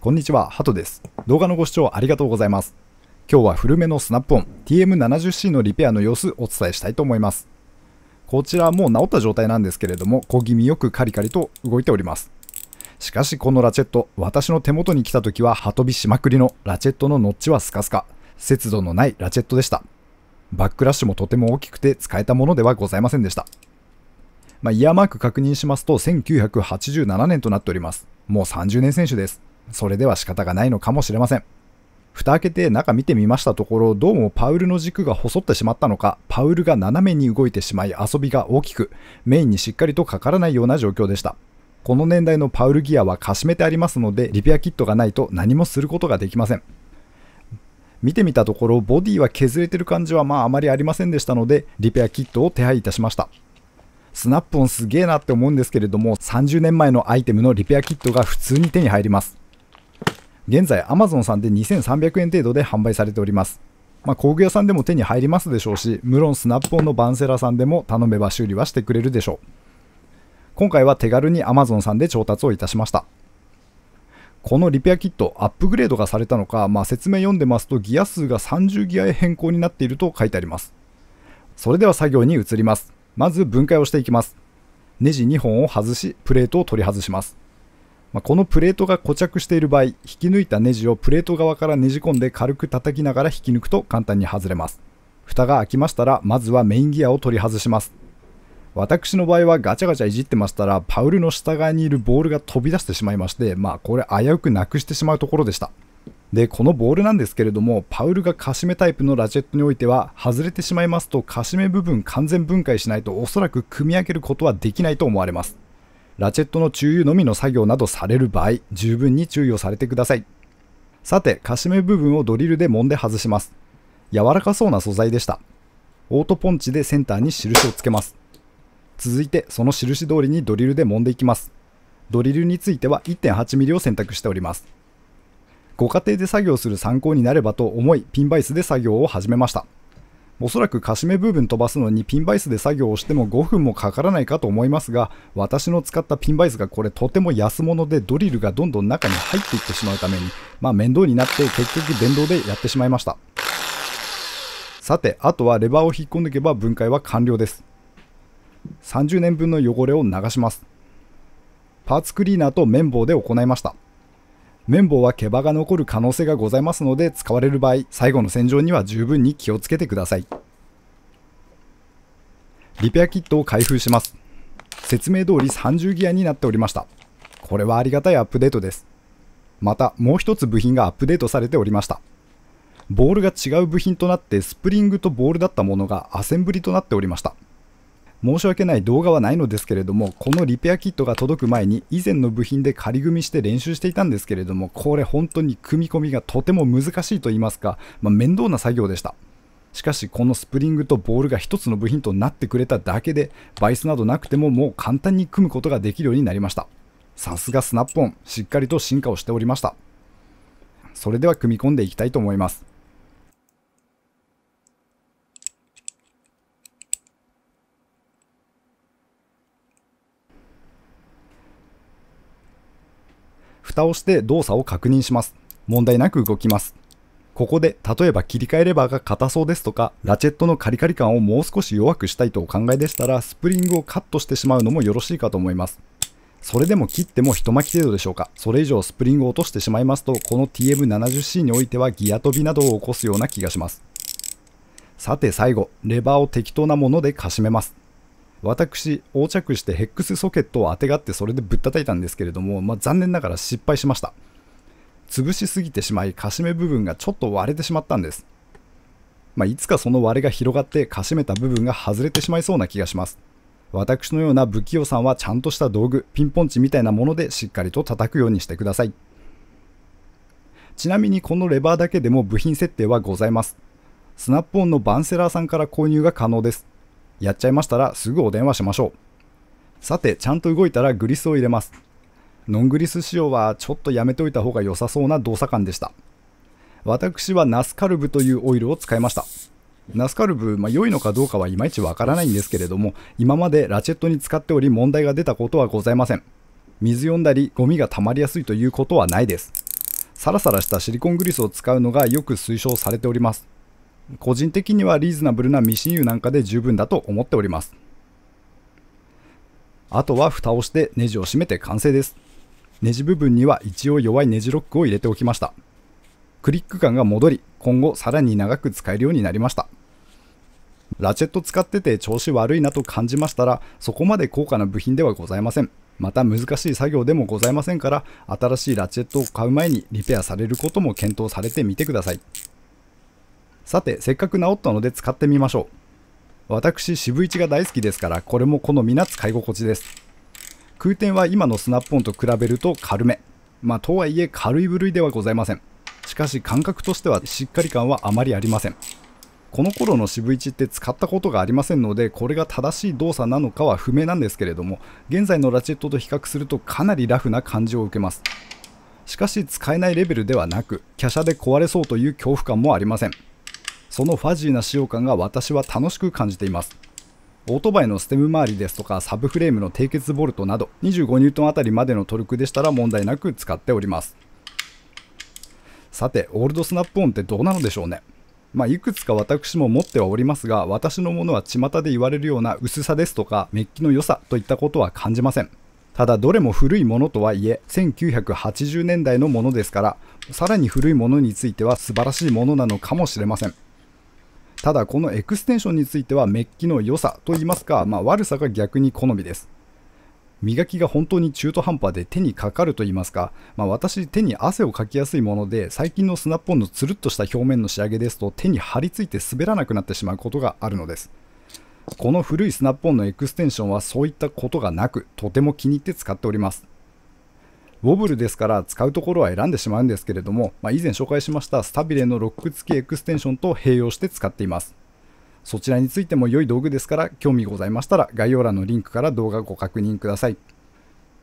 こんにちは、ハトです。動画のご視聴ありがとうございます。今日は古めのスナップオン TM70C のリペアの様子お伝えしたいと思います。こちらもう治った状態なんですけれども、小気味よくカリカリと動いております。しかしこのラチェット、私の手元に来た時はハトビしまくりのラチェットのノッチはスカスカ、節度のないラチェットでした。バックラッシュもとても大きくて使えたものではございませんでした。まあ、イヤーマーク確認しますと1987年となっております。もう30年選手です。それでは仕方がないのかもしれません。蓋開けて中見てみましたところ、どうもパウルの軸が細ってしまったのか、パウルが斜めに動いてしまい遊びが大きく、メインにしっかりとかからないような状況でした。この年代のパウルギアはかしめてありますので、リペアキットがないと何もすることができません。見てみたところ、ボディは削れてる感じはまああまりありませんでしたので、リペアキットを手配いたしました。スナップオンすげえなって思うんですけれども、30年前のアイテムのリペアキットが普通に手に入ります。現在 Amazon さんで2300円程度で販売されております。まあ、工具屋さんでも手に入りますでしょうし、無論スナップオンのバンセラさんでも頼めば修理はしてくれるでしょう。今回は手軽に Amazon さんで調達をいたしました。このリペアキット、アップグレードがされたのか、まあ、説明読んでますとギア数が30ギアへ変更になっていると書いてあります。それでは作業に移ります。まず分解をしていきます。ネジ2本を外し、プレートを取り外します。まあ、このプレートが固着している場合引き抜いたネジをプレート側からねじ込んで軽く叩きながら引き抜くと簡単に外れます蓋が開きましたらまずはメインギアを取り外します私の場合はガチャガチャいじってましたらパウルの下側にいるボールが飛び出してしまいましてまあこれ危うくなくしてしまうところでしたでこのボールなんですけれどもパウルがカシメタイプのラジェットにおいては外れてしまいますとカシメ部分完全分解しないとおそらく組み上げることはできないと思われますラチェットの注油のみの作業などされる場合、十分に注意をされてください。さて、かしめ部分をドリルで揉んで外します。柔らかそうな素材でした。オートポンチでセンターに印をつけます。続いて、その印通りにドリルで揉んでいきます。ドリルについては 1.8mm を選択しております。ご家庭で作業する参考になればと思い、ピンバイスで作業を始めました。おそらくカシメ部分飛ばすのにピンバイスで作業をしても5分もかからないかと思いますが、私の使ったピンバイスがこれとても安物でドリルがどんどん中に入っていってしまうために、まあ面倒になって結局電動でやってしまいました。さて、あとはレバーを引っこ抜けば分解は完了です。30年分の汚れを流します。パーツクリーナーと綿棒で行いました。綿棒は毛羽が残る可能性がございますので使われる場合最後の洗浄には十分に気をつけてくださいリペアキットを開封します説明通り30ギアになっておりましたこれはありがたいアップデートですまたもう一つ部品がアップデートされておりましたボールが違う部品となってスプリングとボールだったものがアセンブリとなっておりました申し訳ない動画はないのですけれども、このリペアキットが届く前に以前の部品で仮組みして練習していたんですけれども、これ本当に組み込みがとても難しいと言いますか、まあ、面倒な作業でした。しかしこのスプリングとボールが1つの部品となってくれただけで、バイスなどなくてももう簡単に組むことができるようになりました。さすがスナップオン、しっかりと進化をしておりました。それでは組み込んでいきたいと思います。蓋をして動作を確認します。問題なく動きます。ここで例えば切り替えレバーが硬そうですとかラチェットのカリカリ感をもう少し弱くしたいとお考えでしたらスプリングをカットしてしまうのもよろしいかと思いますそれでも切っても一巻き程度でしょうかそれ以上スプリングを落としてしまいますとこの TM70C においてはギア飛びなどを起こすような気がしますさて最後レバーを適当なものでかしめます私、横着してヘックスソケットをあてがってそれでぶったたいたんですけれども、まあ、残念ながら失敗しました。潰しすぎてしまい、かしめ部分がちょっと割れてしまったんです。まあ、いつかその割れが広がって、かしめた部分が外れてしまいそうな気がします。私のような不器用さんはちゃんとした道具、ピンポンチみたいなものでしっかりと叩くようにしてください。ちなみにこのレバーだけでも部品設定はございます。スナップオンのバンセラーさんから購入が可能です。やっちゃいましたらすぐお電話しましょう。さて、ちゃんと動いたらグリスを入れます。ノングリス仕様はちょっとやめておいた方が良さそうな動作感でした。私はナスカルブというオイルを使いました。ナスカルブ、まあ、良いのかどうかはいまいちわからないんですけれども、今までラチェットに使っており問題が出たことはございません。水読んだりゴミが溜まりやすいということはないです。サラサラしたシリコングリスを使うのがよく推奨されております。個人的にはリーズナブルな未親友なんかで十分だと思っておりますあとは蓋をしてネジを締めて完成ですネジ部分には一応弱いネジロックを入れておきましたクリック感が戻り今後さらに長く使えるようになりましたラチェット使ってて調子悪いなと感じましたらそこまで高価な部品ではございませんまた難しい作業でもございませんから新しいラチェットを買う前にリペアされることも検討されてみてくださいさて、せっかく治ったので使ってみましょう。私、渋いが大好きですから、これも好みな使い心地です。空転は今のスナップオンと比べると軽め。まあ、とはいえ軽い部類ではございません。しかし感覚としてはしっかり感はあまりありません。この頃の渋いって使ったことがありませんので、これが正しい動作なのかは不明なんですけれども、現在のラチェットと比較するとかなりラフな感じを受けます。しかし使えないレベルではなく、華奢で壊れそうという恐怖感もありません。そのファジーな使用感が私は楽しく感じていますオートバイのステム周りですとかサブフレームの締結ボルトなど 25N あたりまでのトルクでしたら問題なく使っておりますさてオールドスナップオンってどうなのでしょうねまあ、いくつか私も持ってはおりますが私のものは巷で言われるような薄さですとかメッキの良さといったことは感じませんただどれも古いものとはいえ1980年代のものですからさらに古いものについては素晴らしいものなのかもしれませんただこのエクステンションについてはメッキの良さと言いますか、まあ、悪さが逆に好みです磨きが本当に中途半端で手にかかると言いますか、まあ、私手に汗をかきやすいもので最近のスナップオンのつるっとした表面の仕上げですと手に張り付いて滑らなくなってしまうことがあるのですこの古いスナップオンのエクステンションはそういったことがなくとても気に入って使っておりますウォブルですから使うところは選んでしまうんですけれども、まあ、以前紹介しましたスタビレのロック付きエクステンションと併用して使っています。そちらについても良い道具ですから興味ございましたら概要欄のリンクから動画ご確認ください。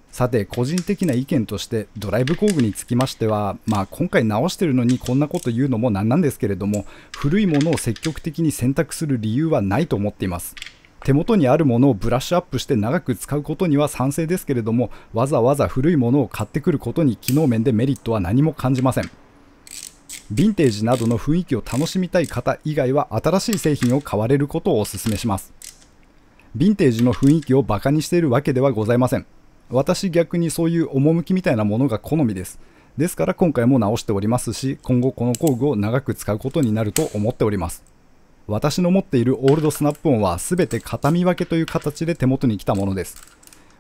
さて個人的な意見としてドライブ工具につきましては、まあ、今回直してるのにこんなこと言うのもなんなんですけれども古いものを積極的に選択する理由はないと思っています。手元にあるものをブラッシュアップして長く使うことには賛成ですけれどもわざわざ古いものを買ってくることに機能面でメリットは何も感じませんヴィンテージなどの雰囲気を楽しみたい方以外は新しい製品を買われることをお勧めしますヴィンテージの雰囲気をバカにしているわけではございません私逆にそういう趣みたいなものが好みですですから今回も直しておりますし今後この工具を長く使うことになると思っております私の持っているオールドスナップオンはすべて形見分けという形で手元に来たものです。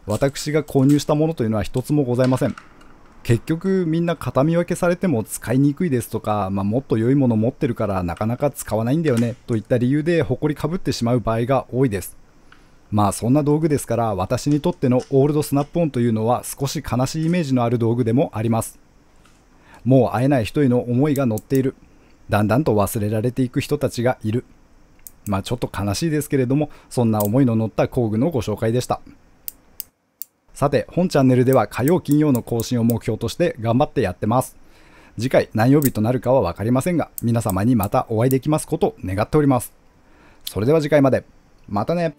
私が購入したものというのは一つもございません。結局みんな形見分けされても使いにくいですとか、まあ、もっと良いもの持ってるからなかなか使わないんだよねといった理由で埃かぶってしまう場合が多いです。まあそんな道具ですから私にとってのオールドスナップオンというのは少し悲しいイメージのある道具でもあります。もう会えない人への思いが乗っている。だんだんと忘れられていく人たちがいる。まあちょっと悲しいですけれども、そんな思いの乗った工具のご紹介でした。さて、本チャンネルでは火曜金曜の更新を目標として頑張ってやってます。次回何曜日となるかは分かりませんが、皆様にまたお会いできますことを願っております。それでは次回まで。またね